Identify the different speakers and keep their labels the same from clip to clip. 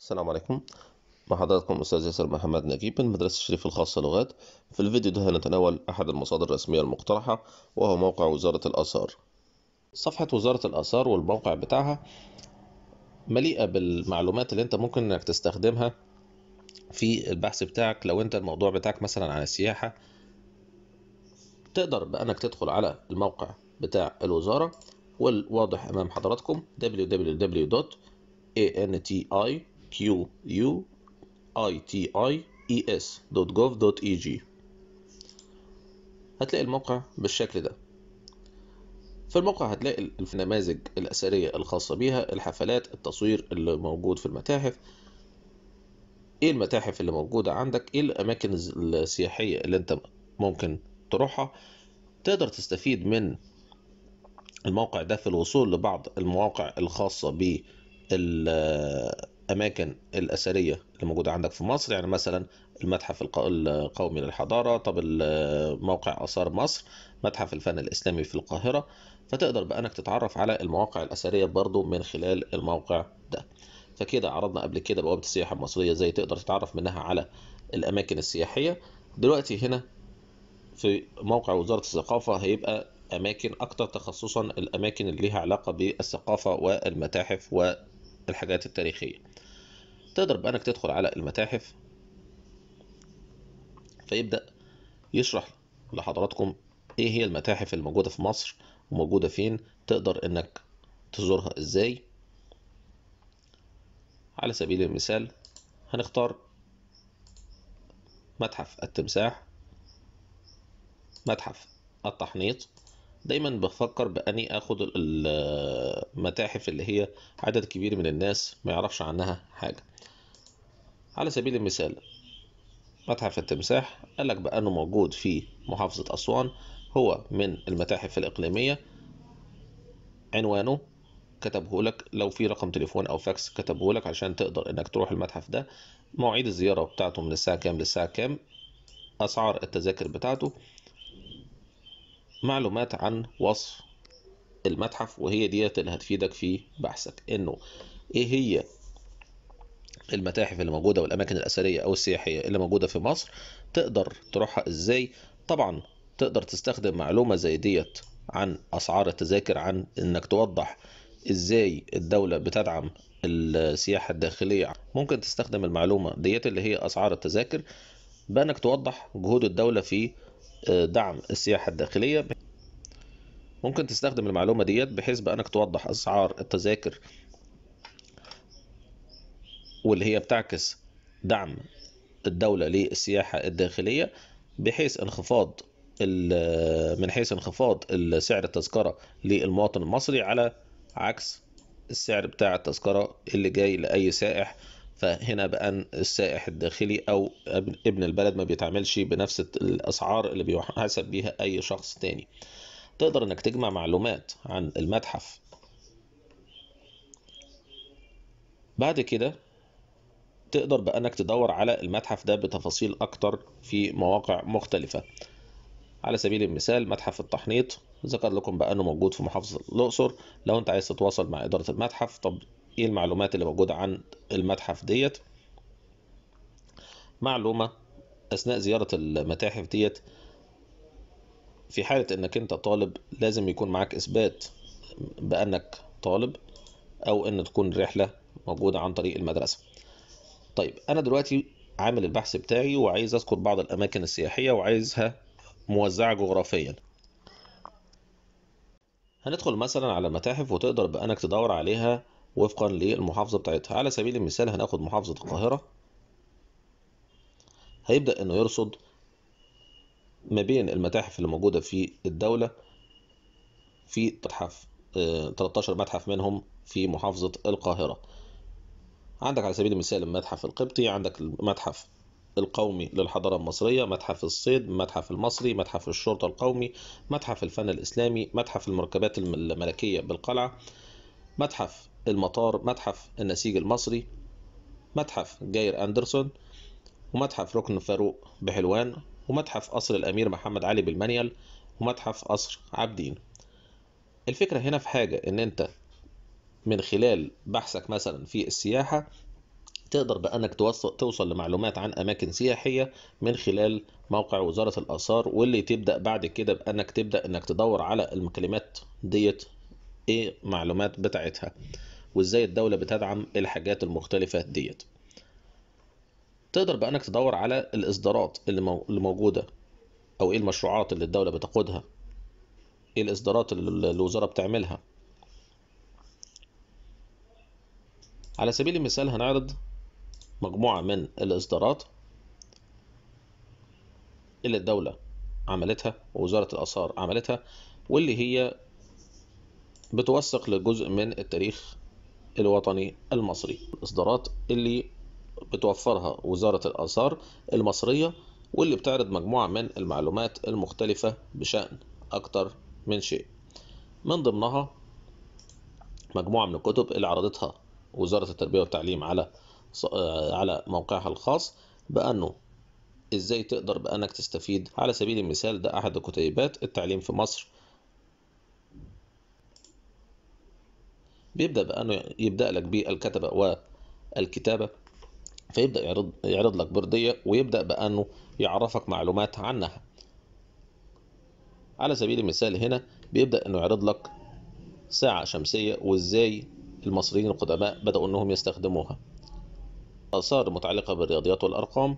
Speaker 1: السلام عليكم مع حضراتكم أستاذ ياسر محمد نجيب من مدرسة الشريف الخاصة لغات في الفيديو ده هنتناول أحد المصادر الرسمية المقترحة وهو موقع وزارة الآثار صفحة وزارة الآثار والموقع بتاعها مليئة بالمعلومات اللي أنت ممكن إنك تستخدمها في البحث بتاعك لو أنت الموضوع بتاعك مثلا عن السياحة تقدر بأنك تدخل على الموقع بتاع الوزارة والواضح أمام حضراتكم www. q u i t i e s دوت جوف دوت اي جي هتلاقي الموقع بالشكل ده في الموقع هتلاقي النماذج الأثرية الخاصة بيها الحفلات التصوير اللي موجود في المتاحف ايه المتاحف اللي موجودة عندك ايه الأماكن السياحية اللي انت ممكن تروحها تقدر تستفيد من الموقع ده في الوصول لبعض المواقع الخاصة بال الاماكن الاثريه اللي موجوده عندك في مصر يعني مثلا المتحف القومي للحضاره طب موقع اثار مصر متحف الفن الاسلامي في القاهره فتقدر بانك تتعرف على المواقع الاثريه برضو من خلال الموقع ده فكده عرضنا قبل كده بوابه السياحه المصريه ازاي تقدر تتعرف منها على الاماكن السياحيه دلوقتي هنا في موقع وزاره الثقافه هيبقى اماكن اكتر تخصصا الاماكن اللي ليها علاقه بالثقافه والمتاحف والحاجات التاريخيه تقدر بقى انك تدخل على المتاحف فيبدأ يشرح لحضراتكم ايه هي المتاحف الموجودة في مصر وموجودة فين تقدر انك تزورها ازاي على سبيل المثال هنختار متحف التمساح متحف التحنيط دايما بفكر باني اخد المتاحف اللي هي عدد كبير من الناس ما يعرفش عنها حاجه على سبيل المثال متحف التمساح قال لك بانه موجود في محافظه اسوان هو من المتاحف الاقليميه عنوانه كتبه لك لو في رقم تليفون او فاكس كتبه لك عشان تقدر انك تروح المتحف ده مواعيد الزياره بتاعته من الساعه كام للساعه كام اسعار التذاكر بتاعته معلومات عن وصف المتحف وهي ديت اللي هتفيدك في بحثك انه ايه هي المتاحف اللي موجوده والاماكن الاثريه او السياحيه اللي موجوده في مصر تقدر تروحها ازاي طبعا تقدر تستخدم معلومه زي ديت عن اسعار التذاكر عن انك توضح ازاي الدوله بتدعم السياحه الداخليه ممكن تستخدم المعلومه ديت اللي هي اسعار التذاكر بانك توضح جهود الدوله في آه، دعم السياحة الداخلية ممكن تستخدم المعلومة ديت بحيث بأنك توضح أسعار التذاكر واللي هي بتعكس دعم الدولة للسياحة الداخلية بحيث انخفاض من حيث انخفاض سعر التذكرة للمواطن المصري على عكس السعر بتاع التذكرة اللي جاي لأي سائح فهنا بقى السائح الداخلي او ابن البلد ما بيتعاملش بنفس الاسعار اللي بيحاسب بيها اي شخص تاني تقدر انك تجمع معلومات عن المتحف بعد كده تقدر بقى انك تدور على المتحف ده بتفاصيل اكتر في مواقع مختلفة على سبيل المثال متحف التحنيط ذكر لكم بقى انه موجود في محافظة الاقصر لو انت عايز تتواصل مع ادارة المتحف طب ايه المعلومات اللي موجودة عن المتحف ديت معلومة اثناء زيارة المتاحف ديت في حالة انك انت طالب لازم يكون معاك اثبات بانك طالب او ان تكون رحلة موجودة عن طريق المدرسة طيب انا دلوقتي عامل البحث بتاعي وعايز اذكر بعض الاماكن السياحية وعايزها موزعة جغرافيا هندخل مثلا على متاحف وتقدر بانك تدور عليها وفقا للمحافظة بتاعتها على سبيل المثال هناخد محافظة القاهرة هيبدأ انه يرصد ما بين المتاحف اللي موجودة في الدولة في متحف 13 آه، متحف منهم في محافظة القاهرة عندك على سبيل المثال المتحف القبطي عندك المتحف القومي للحضارة المصرية متحف الصيد متحف المصري متحف الشرطة القومي متحف الفن الإسلامي متحف المركبات الملكية بالقلعة متحف المطار متحف النسيج المصري متحف جاير أندرسون ومتحف ركن فاروق بحلوان ومتحف قصر الأمير محمد علي بالمنيل ومتحف قصر عابدين الفكرة هنا في حاجة إن أنت من خلال بحثك مثلا في السياحة تقدر بأنك توصل لمعلومات عن أماكن سياحية من خلال موقع وزارة الآثار واللي تبدأ بعد كده بأنك تبدأ إنك تدور على المكلمات ديت ايه معلومات بتاعتها وازاي الدولة بتدعم الحاجات المختلفة ديت تقدر بقى انك تدور على الاصدارات اللي موجودة او ايه المشروعات اللي الدولة بتقودها ايه الاصدارات اللي الوزارة بتعملها على سبيل المثال هنعرض مجموعة من الاصدارات اللي الدولة عملتها ووزارة الآثار عملتها واللي هي بتوثق لجزء من التاريخ الوطني المصري الإصدارات اللي بتوفرها وزارة الآثار المصرية واللي بتعرض مجموعة من المعلومات المختلفة بشأن أكتر من شيء من ضمنها مجموعة من الكتب اللي عرضتها وزارة التربية والتعليم على آه، على موقعها الخاص بأنه إزاي تقدر بأنك تستفيد على سبيل المثال ده أحد كتيبات التعليم في مصر بيبدا بانه يبدا لك بالكتبه والكتابه فيبدا يعرض يعرض لك برديه ويبدا بانه يعرفك معلومات عنها على سبيل المثال هنا بيبدا انه يعرض لك ساعه شمسيه وازاي المصريين القدماء بداوا انهم يستخدموها اثار متعلقه بالرياضيات والارقام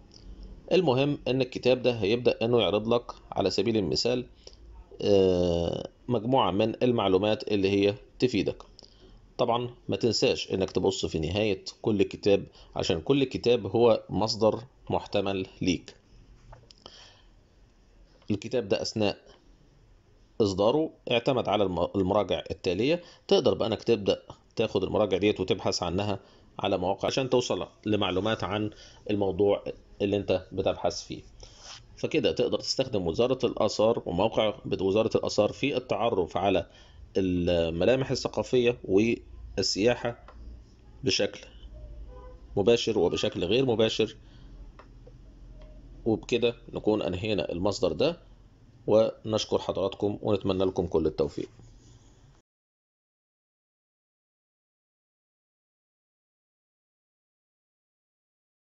Speaker 1: المهم ان الكتاب ده هيبدا انه يعرض لك على سبيل المثال آه، مجموعه من المعلومات اللي هي تفيدك طبعا ما تنساش انك تبص في نهاية كل كتاب عشان كل كتاب هو مصدر محتمل ليك الكتاب ده أثناء إصداره اعتمد على المراجع التالية تقدر بقى انك تبدأ تاخد المراجع ديت وتبحث عنها على مواقع عشان توصل لمعلومات عن الموضوع اللي انت بتبحث فيه فكده تقدر تستخدم وزارة الآثار وموقع وزارة الآثار في التعرف على الملامح الثقافية و السياحة بشكل مباشر وبشكل غير مباشر وبكده نكون أنهينا المصدر ده ونشكر حضراتكم ونتمنى لكم كل التوفيق